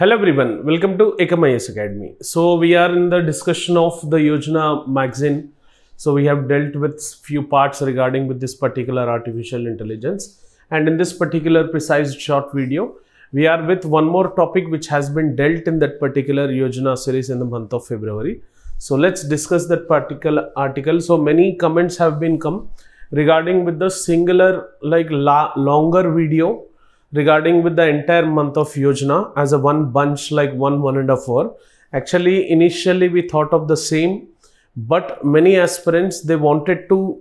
Hello everyone, welcome to Ekamayas Academy. So we are in the discussion of the Yojana magazine. So we have dealt with few parts regarding with this particular artificial intelligence. And in this particular precise short video, we are with one more topic which has been dealt in that particular Yojana series in the month of February. So let's discuss that particular article. So many comments have been come regarding with the singular like longer video regarding with the entire month of Yojana as a one bunch like one, one and a four. Actually, initially we thought of the same, but many aspirants, they wanted to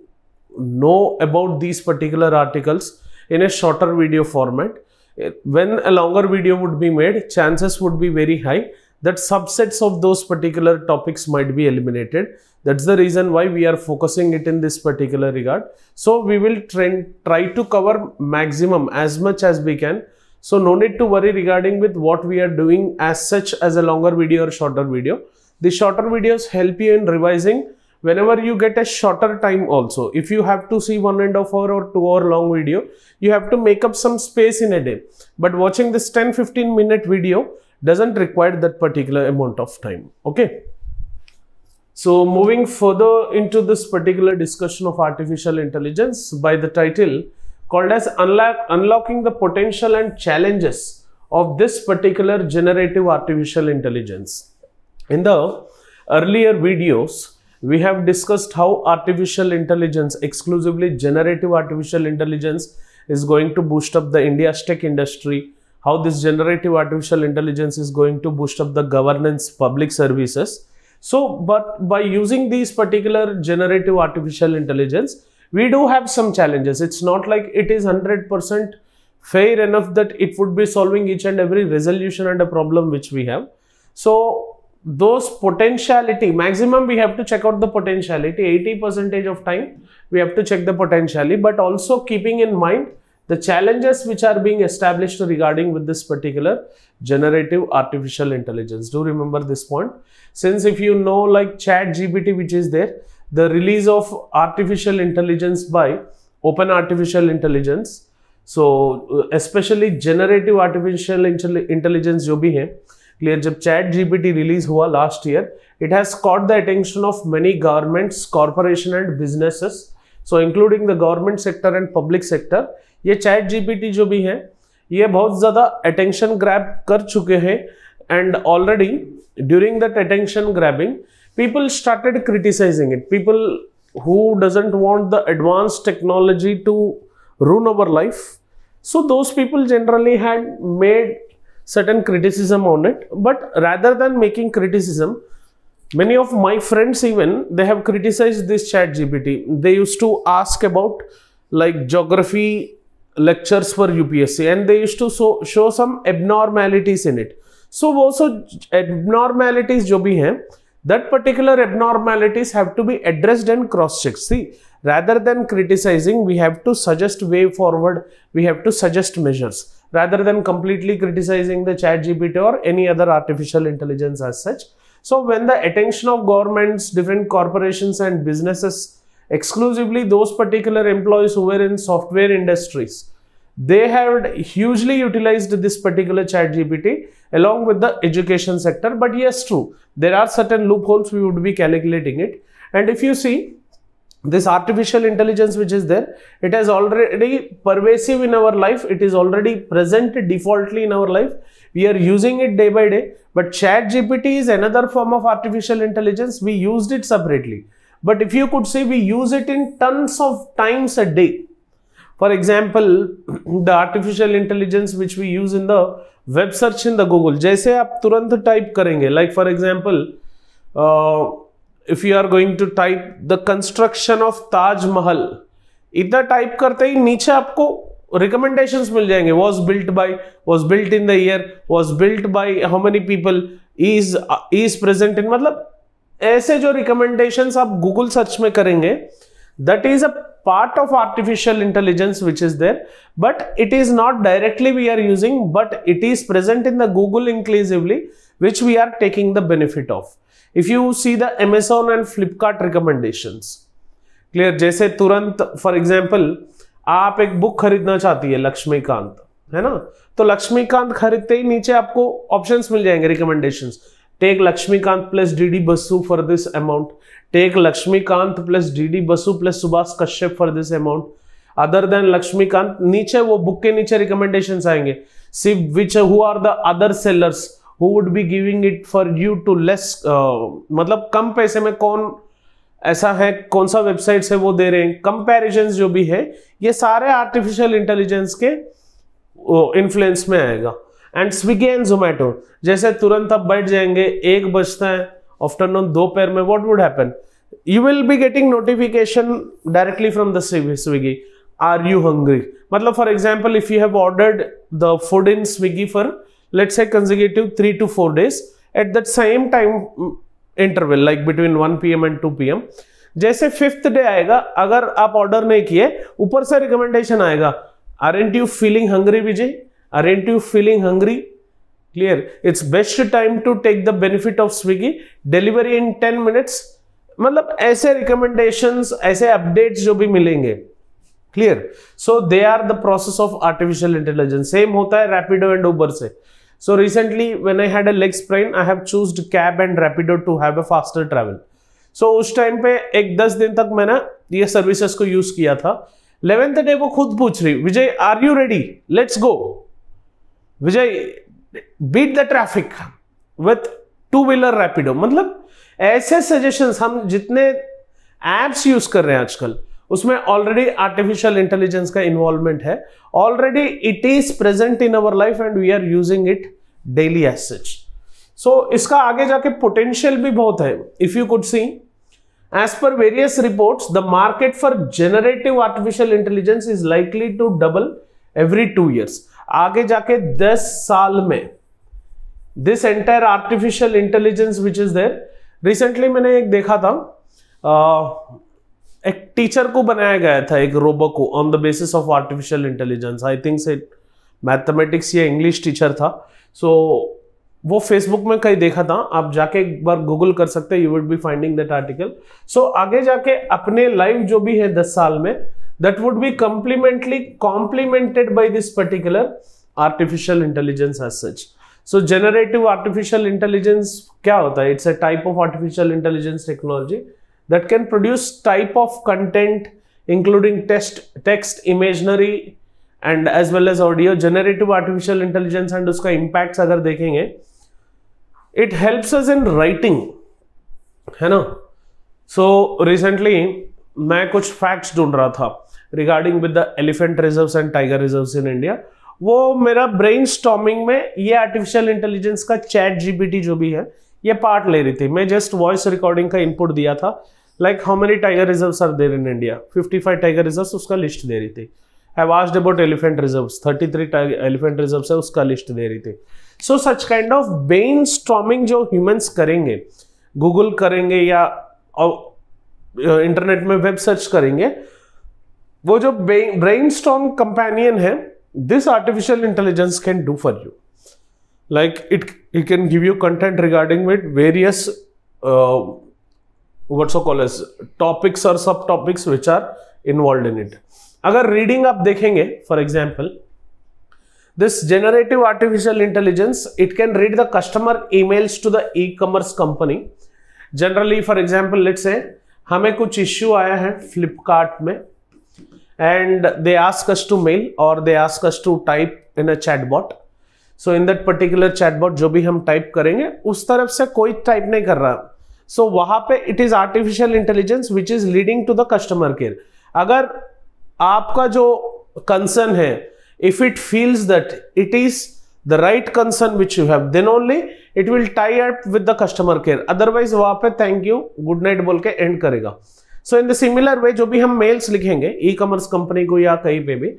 know about these particular articles in a shorter video format. Eh, when a longer video would be made, chances would be very high that subsets of those particular topics might be eliminated. That's the reason why we are focusing it in this particular regard. So we will try to cover maximum as much as we can. So no need to worry regarding with what we are doing as such as a longer video or shorter video. The shorter videos help you in revising whenever you get a shorter time also. If you have to see one and a half hour or two hour long video, you have to make up some space in a day. But watching this 10-15 minute video, doesn't require that particular amount of time okay so moving further into this particular discussion of artificial intelligence by the title called as Unlock unlocking the potential and challenges of this particular generative artificial intelligence in the earlier videos we have discussed how artificial intelligence exclusively generative artificial intelligence is going to boost up the india's tech industry how this generative artificial intelligence is going to boost up the governance public services. So, but by using these particular generative artificial intelligence, we do have some challenges. It's not like it is 100% fair enough that it would be solving each and every resolution and a problem which we have. So, those potentiality, maximum we have to check out the potentiality, 80 percentage of time we have to check the potentiality, but also keeping in mind the challenges which are being established regarding with this particular generative artificial intelligence do remember this point since if you know like chat gpt which is there the release of artificial intelligence by open artificial intelligence so uh, especially generative artificial intelligence जो भी है Clear, जब Chat GPT release हुआ last year it has caught the attention of many governments corporation and businesses so including the government sector and public ये Chat GPT जो भी है ये बहुत ज़्यादा अटेंशन ग्रैब कर चुके हैं and already during that attention grabbing people started criticising it people who doesn't want the advance technology to ruin our life so though people generally had made certain criticism on it but rather than making criticism many of my friends even they have criticized this chat gpt they used to ask about like geography lectures for UPSC and they used to so, show some abnormalities in it. So also so abnormalities जो भी that particular abnormalities have to be addressed and cross-checked. See, rather than criticizing, we have to suggest way forward, we have to suggest measures rather than completely criticizing the chat GPT or any other artificial intelligence as such. So when the attention of governments, different corporations and businesses exclusively those particular employees who were in software industries they had hugely utilized this particular chat gpt along with the education sector but yes true there are certain loopholes we would be calculating it and if you see this artificial intelligence which is there it has already pervasive in our life it is already present defaultly in our life we are using it day by day but chat gpt is another form of artificial intelligence we used it separately But if you could say we use it in tons of times a day. For example, the artificial intelligence which we use in the web search in the Google. jaise aap turant type karenge like for example, uh, if you are going to type the construction of Taj Mahal. इतना type करते ही नीचे आपको recommendations मिल जाएंगे was built by was built in the year was built by how many people is is present in मतलब ऐसे जो रिकमेंडेशन आप गूगल सर्च में करेंगे that is a part of artificial intelligence which is there but it is not directly we are using but it is present in the Google inclusively which we are taking the benefit of if you see the Amazon and Flipkart recommendation clear जैसे तुरंत for example आप एक book खरीदना चाहती है लक्ष्मीकांत है ना तो लक्ष्मीकांत खरीदते ही नीचे आपको ऑप्शंस मिल जाएंगे recommendations take Laxmikanth plus D D Basu for this amount take Laxmikanth plus D D Basu plus Subhash Kashyap for this amount other than Laxmikanth नीचे वो बुक के नीचे रिकमेंडेशन आएंगे see which who are the other sellers who would be giving it for you too less मतलब कम पैसे में कौन ऐसा है कौन सा वेबसाइट है वो दे रहे हैं कंपेरिजन जो भी है ये सारे आर्टिफिशियल इंटेलिजेंस के इन्फ्लुएंस uh, में आएगा एंड स्विगी एंड जोमैटो जैसे तुरंत आप बैठ जाएंगे एक बजता है आफ्टरनून दो पैर में what would happen you will be getting notification directly from the Swiggy are you hungry मतलब for example if you have ordered the food in Swiggy for let say let's three two four days at days same time interval like between one P M and two P M जैसे fifth day आएगा अगर आप order नहीं किए ऊपर से recommendation आएगा aren't you feeling hungry Vijay aren't you feeling hungry clear it's best time to take the benefit of swiggy delivery in 10 minutes मतलब ऐसे रिकमेंडेशंस ऐसे अपडेट्स जो भी मिलेंगे clear so they are the process of artificial intelligence same होता है Rapido and Uber से so recently when I had a leg sprain I have choose cab and Rapido to have a faster travel so उस time पे एक दस दिन तक मैंने ये सर्विसेज को यूज किया था इलेवेंथ डे वो खुद पूछ रही Vijay are you ready let's go Vijay beat the traffic with two wheeler Rapido मतलब ऐसे सजेशन हम जितने एप्स यूज कर रहे हैं आजकल उसमें ऑलरेडी आर्टिफिशियल इंटेलिजेंस का इन्वॉल्वमेंट है already it is present in our life and we are using it daily as such so इसका आगे जाके पोटेंशियल भी बहुत है if you could see as per various report the market for generative artificial intelligence is likely to double every two years आगे जाके 10 साल में this entire artificial intelligence which is there recently मैंने एक देखा था आ, एक टीचर को बनाया गया था एक रोबो को on the basis of artificial intelligence I think say mathematics या इंग्लिश टीचर था सो so, वो फेसबुक में कहीं देखा था आप जाके एक बार गूगल कर सकते हैं you would be finding that article so आगे जाके अपने लाइफ जो भी है दस साल में that would be complemently complemented by this particular artificial intelligence as such. So generative artificial intelligence क्या होता It's a type of artificial intelligence technology that can produce type of content including text, text, imaginary and as well as audio. Generative artificial intelligence and its impacts अगर देखेंगे, it helps us in writing, है ना? So recently मैं कुछ facts ढूंढ रहा था regarding with the elephant reserve and tiger reserve in India वो मेरा ब्रेन स्टॉमिंग में ये आर्टिफिशियल इंटेलिजेंस का चैट जीपीटी जो भी है ये पार्ट ले रही थी मैं जस्ट वॉइस रिकॉर्डिंग का इनपुट दिया था like how many tiger reserve are there in India 55 tiger reserve उसका लिस्ट दे रही थी I asked about elephant reserves 33 elephant reserve है उसका लिस्ट दे रही थी so such kind of brainstorming जो ह्यूमन्स करेंगे गूगल करेंगे या इंटरनेट में वेब सर्च करेंगे वो जो ब्रेन स्ट्रॉन्ग कंपेनियन है this artificial intelligence can do for you like it you can give you content regarding with various what so call so called as topics or subtopics which are involved अगर reading आप देखेंगे for example this generative artificial intelligence it can read the customer emails to the e commerce company generally for example let's say हमें कुछ issue आया है फ्लिपकार्ट में and they ask us to mail और they ask us to type in a chatbot so in that particular chatbot जो भी हम type करेंगे उस तरफ से कोई टाइप नहीं कर रहा सो so, वहां पे it is artificial intelligence which is leading to the customer care अगर आपका जो कंसर्न है if it feels that it is the right concern which you have then only it will tie up with the customer care otherwise वहाँ पे thank you good night बोल के end करेगा सो in the similar way जो भी हम mails लिखेंगे ई commerce company को या कहीं पे भी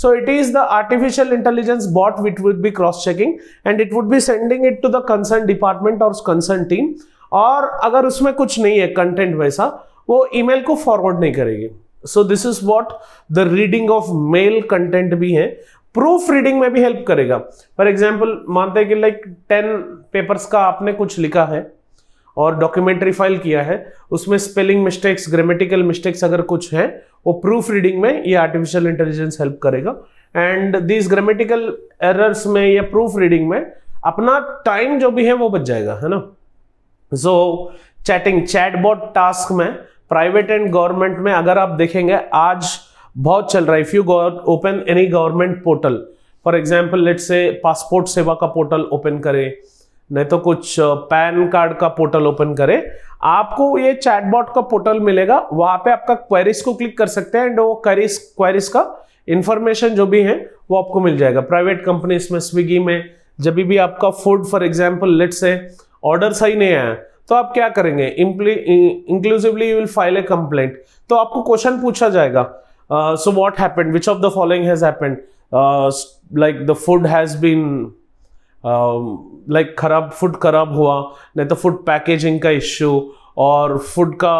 so it is the artificial intelligence bot with would be cross checking and it would be sending it to the concern department और कंसर्न टीम और अगर उसमें कुछ नहीं है कंटेंट वैसा वो ईमेल को फॉरवर्ड नहीं करेगी so this is what the reading of mail content भी है प्रूफ रीडिंग में भी हेल्प करेगा फॉर एग्जाम्पल मानते हैं कि लाइक टेन पेपर्स का आपने कुछ लिखा है और डॉक्यूमेंट्री फाइल किया है उसमें स्पेलिंग मिस्टेक्स ग्रामेटिकल मिस्टेक्स अगर कुछ है वो प्रूफ रीडिंग में ये आर्टिफिशियल इंटेलिजेंस हेल्प करेगा एंड दिस ग्रामेटिकल एरर्स में या प्रूफ रीडिंग में अपना टाइम जो भी है वो बच जाएगा है ना सो चैटिंग चैटबॉट टास्क में प्राइवेट एंड गवर्नमेंट में अगर आप देखेंगे आज बहुत चल रहा है if you open any government portal for example let say passport सेवा का पोर्टल ओपन करें नहीं तो कुछ पैन कार्ड का पोर्टल ओपन करें आपको ये चैटबॉट का पोर्टल मिलेगा वहां पे आपका क्वेरीज को क्लिक कर सकते हैं एंड वो क्वेरीज क्वेरीज का इंफॉर्मेशन जो भी है वो आपको मिल जाएगा प्राइवेट कंपनीज में स्विगी में जब भी आपका food for example let say order सही नहीं आया तो आप क्या करेंगे inclusively you will file a complaint तो आपको क्वेश्चन पूछा जाएगा Uh, so what happened? Which of the following has happened? Uh, like the food has been like खराब फूड खराब हुआ नहीं तो फूड पैकेजिंग का इश्यू और फूड का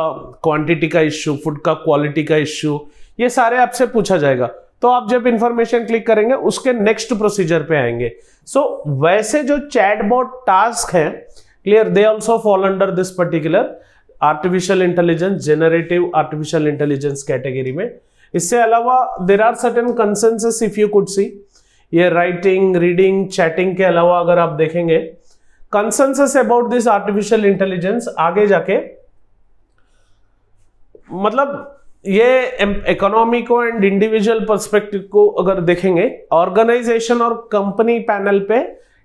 क्वांटिटी का इश्यू फूड का क्वालिटी का इश्यू ये सारे आपसे पूछा जाएगा तो आप जब इंफॉर्मेशन क्लिक करेंगे उसके नेक्स्ट प्रोसीजर पे आएंगे सो so, वैसे जो चैटबॉट टास्क है clear they also fall under this particular artificial intelligence generative artificial intelligence category में इससे अलावा there are certain consensus if you could see ये राइटिंग रीडिंग चैटिंग के अलावा अगर आप देखेंगे consensus about this artificial intelligence आगे जाके मतलब ये इकोनॉमी को एंड इंडिविजुअल पर्सपेक्टिव को अगर देखेंगे ऑर्गेनाइजेशन और कंपनी पैनल पे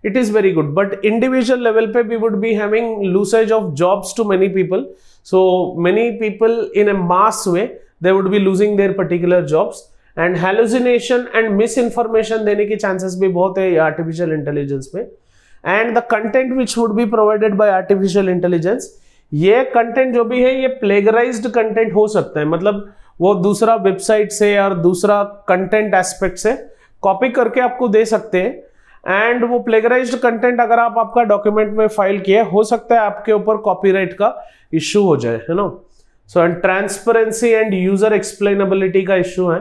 it is very good but individual level पे we would be having losses of jobs to many people so many people in a mass way they would be losing their particular jobs and hallucination and miss information देने के chances भी बहुत है artificial intelligence में and the content which would be provided by artificial intelligence ये content जो भी है ये प्लेगराइज्ड कंटेंट हो सकता है मतलब वो दूसरा वेबसाइट से और दूसरा कंटेंट एस्पेक्ट से कॉपी करके आपको दे सकते हैं एंड वो प्लेगराइज कंटेंट अगर आप आपका डॉक्यूमेंट में फाइल किया हो सकता है आपके ऊपर कॉपीराइट का इश्यू हो जाए है ना So, and transparency and user explainability का इश्यू है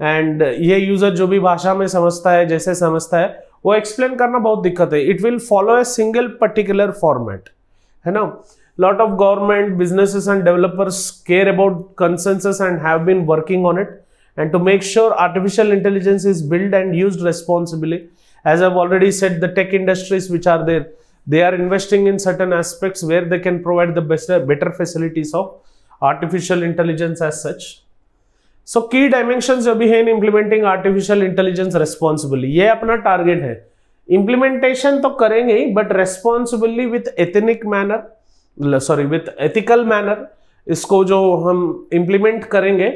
एंड ये यूज़र जो भी भाषा में समझता है जैसे समझता है वो एक्सप्लेन करना बहुत दिक्कत है it will follow a single particular format है ना lot of government businesses and developers care about consensus and have been working on it and to make sure artificial intelligence is built and used responsibly as i've already said the tech industries which are there they are investing in certain aspects where they can provide the better facilities of artificial intelligence as such so की dimension जो भी है in implementing artificial intelligence responsibly ये अपना target है implementation तो करेंगे ही but responsibly with ethnic manner sorry with ethical manner इसको जो हम इंप्लीमेंट करेंगे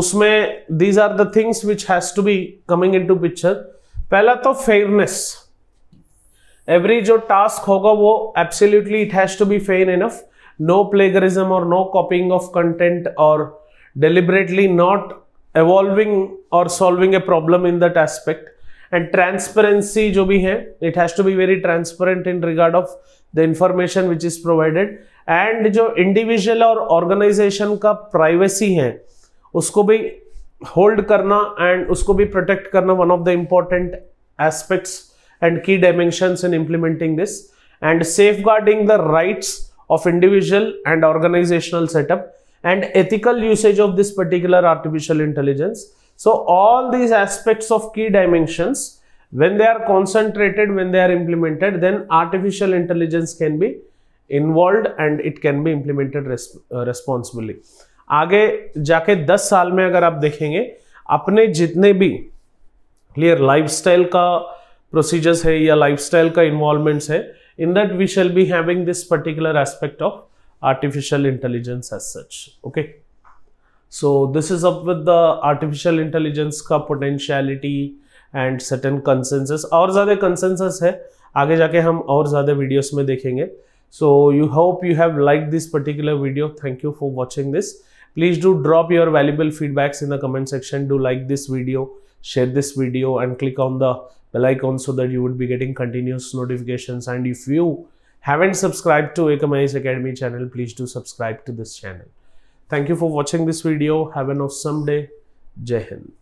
उसमें these are the things which has to be coming into picture पहला तो फेयरनेस एवरी जो टास्क होगा वो absolutely it has to be fair enough no plagiarism or no copying of content or deliberately not evolving or solving a problem in that aspect and transparency जो भी है it has to be very transparent in regard of the information which is provided and जो individual or organization का privacy है उसको भी hold करना and उसको भी protect करना one of the important aspects and key dimensions in implementing this and safeguarding the rights of individual and organizational setup and ethical usage of this particular artificial intelligence. So all these aspects of key dimensions, when they are concentrated, when they are implemented, then artificial intelligence can be involve and it can be implemented responsibly. आगे जाके 10 साल में अगर आप देखेंगे अपने जितने भी क्लियर लाइफस्टाइल का प्रोसीजर्स है या लाइफस्टाइल का इन्वॉल्वमेंट्स है in that we shall be having this particular aspect of artificial intelligence as such okay so this is up with the artificial intelligence का potentiality and certain consensus और ज़्यादा consensus है आगे जाके हम और ज़्यादा videos में देखेंगे so you hope you have liked this particular video thank you for watching this please do drop your valuable feedbacks in the comment section do like this video share this video and click on the bell icon so that you would be getting continuous notifications and if you haven't subscribed to Akamais Academy channel please do subscribe to this channel. Thank you for watching this video. Have an awesome day. Jai Hind.